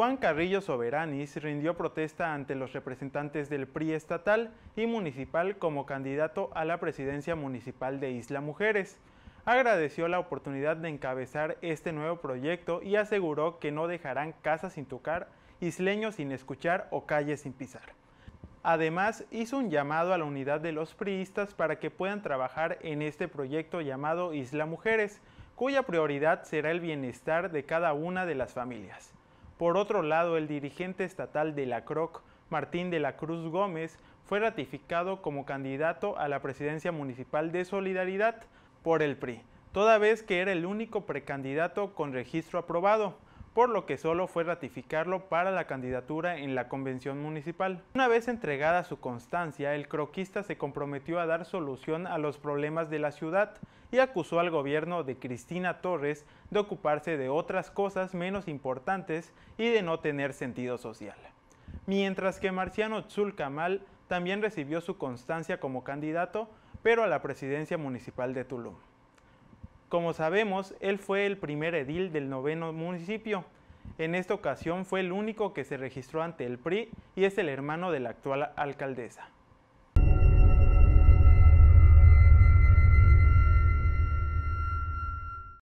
Juan Carrillo Soberanis rindió protesta ante los representantes del PRI estatal y municipal como candidato a la presidencia municipal de Isla Mujeres. Agradeció la oportunidad de encabezar este nuevo proyecto y aseguró que no dejarán casas sin tocar, isleños sin escuchar o calles sin pisar. Además, hizo un llamado a la unidad de los priistas para que puedan trabajar en este proyecto llamado Isla Mujeres, cuya prioridad será el bienestar de cada una de las familias. Por otro lado, el dirigente estatal de la CROC, Martín de la Cruz Gómez, fue ratificado como candidato a la presidencia municipal de Solidaridad por el PRI, toda vez que era el único precandidato con registro aprobado por lo que solo fue ratificarlo para la candidatura en la convención municipal. Una vez entregada su constancia, el croquista se comprometió a dar solución a los problemas de la ciudad y acusó al gobierno de Cristina Torres de ocuparse de otras cosas menos importantes y de no tener sentido social. Mientras que Marciano Tzulcamal también recibió su constancia como candidato, pero a la presidencia municipal de Tulum. Como sabemos, él fue el primer edil del noveno municipio. En esta ocasión fue el único que se registró ante el PRI y es el hermano de la actual alcaldesa.